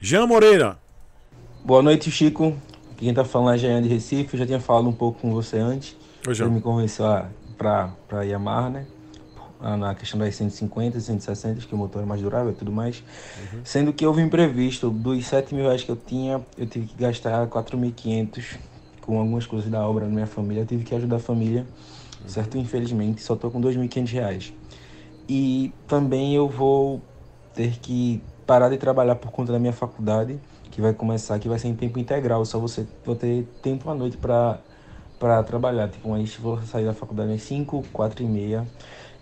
Jean Moreira. Boa noite, Chico. quem está falando é Jean de Recife. Eu já tinha falado um pouco com você antes. Oi, Jean. me convenceu para a Yamaha, né? Ah, na questão das 150, 160, que o motor é mais durável e tudo mais. Uhum. Sendo que houve imprevisto. Dos 7 mil reais que eu tinha, eu tive que gastar 4.500 com algumas coisas da obra na minha família. Eu tive que ajudar a família, uhum. certo? Infelizmente, só estou com 2.500 reais. E também eu vou ter que parar de trabalhar por conta da minha faculdade, que vai começar, que vai ser em tempo integral, só você ter tempo à noite para para trabalhar. Tipo, aí vou sair da faculdade às 5, 4 e meia.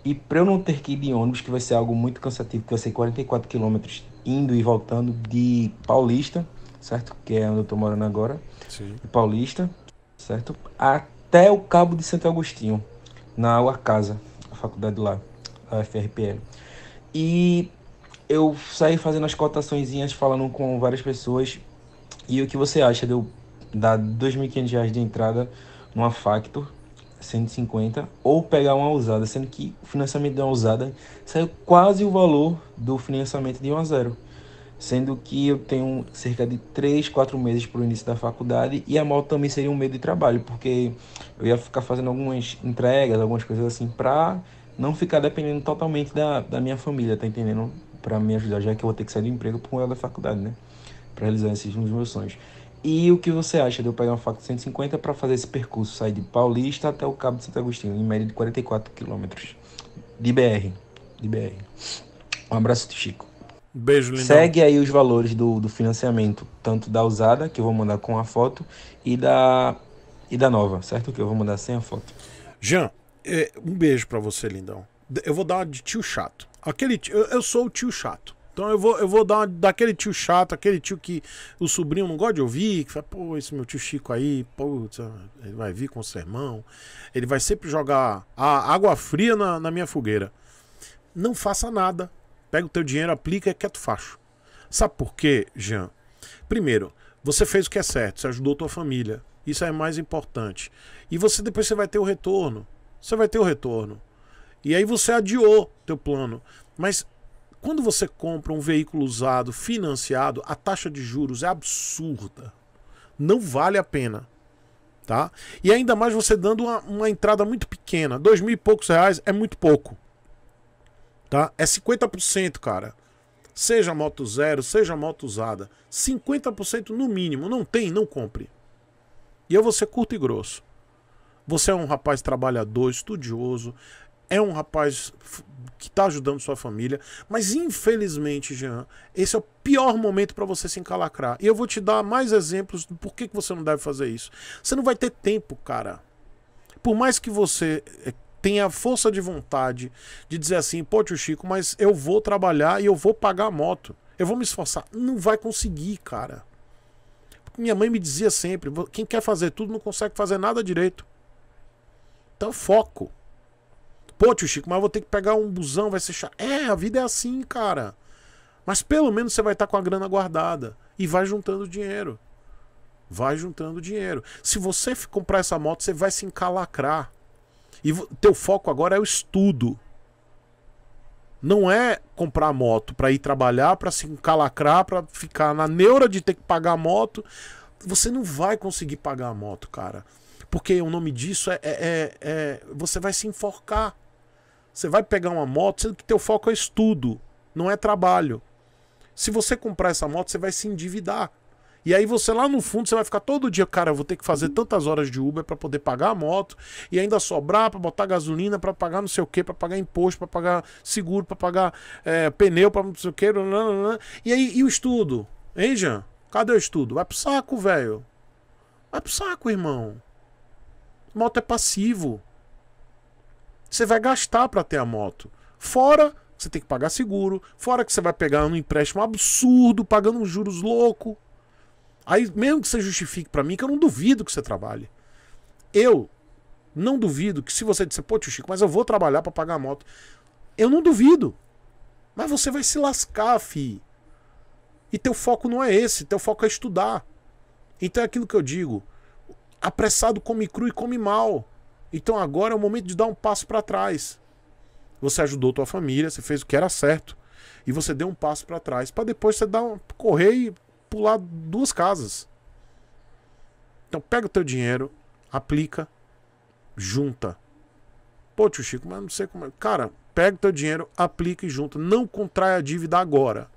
E para eu não ter que ir de ônibus, que vai ser algo muito cansativo, que vai ser 44 quilômetros indo e voltando de Paulista, certo? Que é onde eu tô morando agora. Sim. De Paulista, certo? Até o Cabo de Santo Agostinho, na Água Casa, a faculdade lá, a FRPL. E eu saí fazendo as cotaçõezinhas, falando com várias pessoas. E o que você acha de eu dar R$ 2.500 de entrada numa Factor 150 ou pegar uma usada, sendo que o financiamento de uma usada saiu quase o valor do financiamento de 1 a 0. Sendo que eu tenho cerca de 3, 4 meses para o início da faculdade e a mal também seria um meio de trabalho, porque eu ia ficar fazendo algumas entregas, algumas coisas assim, para não ficar dependendo totalmente da, da minha família, tá entendendo? para me ajudar, já que eu vou ter que sair do emprego por causa da faculdade, né? Para realizar esses meus sonhos. E o que você acha de eu pegar uma faca de 150 para fazer esse percurso, sair de Paulista até o Cabo de Santo Agostinho, em média de 44 quilômetros de BR, de BR. Um abraço, Chico. Beijo, lindão. Segue aí os valores do, do financiamento, tanto da usada, que eu vou mandar com a foto, e da e da nova, certo? Que eu vou mandar sem a foto. Jean, é, um beijo para você, lindão. Eu vou dar uma de tio chato. Aquele tio, eu, eu sou o tio chato. Então eu vou, eu vou dar uma, daquele tio chato, aquele tio que o sobrinho não gosta de ouvir, que fala, pô, esse meu tio Chico aí, putz, ele vai vir com o sermão, ele vai sempre jogar a água fria na, na minha fogueira. Não faça nada. Pega o teu dinheiro, aplica, é quieto facho. Sabe por quê, Jean? Primeiro, você fez o que é certo, você ajudou tua família. Isso é mais importante. E você depois você vai ter o retorno. Você vai ter o retorno. E aí você adiou teu plano. Mas quando você compra um veículo usado, financiado, a taxa de juros é absurda. Não vale a pena. Tá? E ainda mais você dando uma, uma entrada muito pequena. Dois mil e poucos reais é muito pouco. Tá? É 50%, cara. Seja moto zero, seja moto usada. 50% no mínimo. Não tem, não compre. E eu vou ser curto e grosso. Você é um rapaz trabalhador, estudioso, é um rapaz que está ajudando sua família, mas infelizmente, Jean, esse é o pior momento para você se encalacrar. E eu vou te dar mais exemplos do porquê que você não deve fazer isso. Você não vai ter tempo, cara. Por mais que você eh, tenha a força de vontade de dizer assim, pô, tio Chico, mas eu vou trabalhar e eu vou pagar a moto. Eu vou me esforçar. Não vai conseguir, cara. Minha mãe me dizia sempre: quem quer fazer tudo não consegue fazer nada direito. Então, foco. Pô, tio Chico, mas eu vou ter que pegar um busão, vai ser chato. É, a vida é assim, cara. Mas pelo menos você vai estar tá com a grana guardada. E vai juntando dinheiro. Vai juntando dinheiro. Se você comprar essa moto, você vai se encalacrar. E teu foco agora é o estudo. Não é comprar moto para ir trabalhar, para se encalacrar, para ficar na neura de ter que pagar a moto. Você não vai conseguir pagar a moto, cara. Porque o nome disso é, é, é, é você vai se enforcar. Você vai pegar uma moto, sendo que teu foco é estudo, não é trabalho. Se você comprar essa moto, você vai se endividar. E aí você lá no fundo, você vai ficar todo dia, cara, eu vou ter que fazer tantas horas de Uber para poder pagar a moto e ainda sobrar para botar gasolina, para pagar não sei o que, para pagar imposto, para pagar seguro, para pagar é, pneu, para não sei o que. Nananana. E aí, e o estudo? Hein, Jean? Cadê o estudo? Vai pro saco, velho. Vai pro saco, irmão. Moto é passivo você vai gastar para ter a moto. Fora que você tem que pagar seguro, fora que você vai pegar um empréstimo absurdo, pagando juros louco. Aí mesmo que você justifique para mim que eu não duvido que você trabalhe. Eu não duvido que se você disser, pô, tio Chico, mas eu vou trabalhar para pagar a moto. Eu não duvido. Mas você vai se lascar, fi. E teu foco não é esse, teu foco é estudar. Então é aquilo que eu digo. Apressado come cru e come mal. Então agora é o momento de dar um passo para trás. Você ajudou tua família, você fez o que era certo e você deu um passo para trás para depois você dar um, correr e pular duas casas. Então pega o teu dinheiro, aplica, junta. Pô, tio Chico, mas não sei como é. Cara, pega o teu dinheiro, aplica e junta. Não contrai a dívida agora.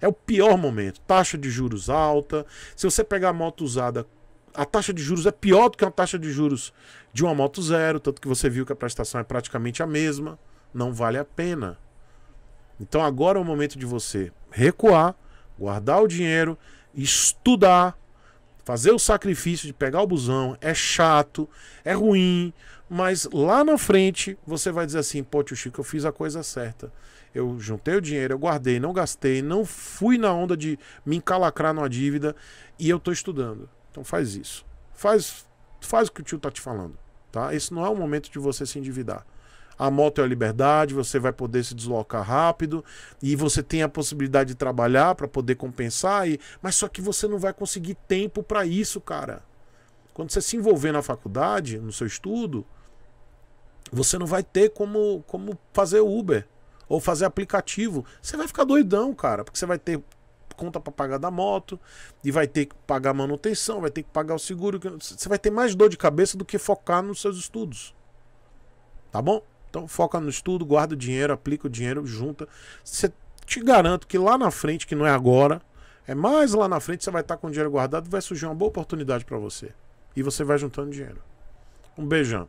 É o pior momento. Taxa de juros alta. Se você pegar a moto usada, a taxa de juros é pior do que a taxa de juros de uma moto zero, tanto que você viu que a prestação é praticamente a mesma, não vale a pena. Então agora é o momento de você recuar, guardar o dinheiro, estudar, fazer o sacrifício de pegar o busão, é chato, é ruim, mas lá na frente você vai dizer assim, pô, tio Chico, eu fiz a coisa certa. Eu juntei o dinheiro, eu guardei, não gastei, não fui na onda de me encalacrar numa dívida e eu estou estudando. Então faz isso. Faz, faz o que o tio tá te falando, tá? Esse não é o momento de você se endividar. A moto é a liberdade, você vai poder se deslocar rápido e você tem a possibilidade de trabalhar para poder compensar, e... mas só que você não vai conseguir tempo para isso, cara. Quando você se envolver na faculdade, no seu estudo, você não vai ter como, como fazer Uber ou fazer aplicativo. Você vai ficar doidão, cara, porque você vai ter conta para pagar da moto, e vai ter que pagar manutenção, vai ter que pagar o seguro. Você vai ter mais dor de cabeça do que focar nos seus estudos. Tá bom? Então foca no estudo, guarda o dinheiro, aplica o dinheiro, junta. Você te garanto que lá na frente, que não é agora, é mais lá na frente, você vai estar com o dinheiro guardado, vai surgir uma boa oportunidade para você. E você vai juntando dinheiro. Um beijão.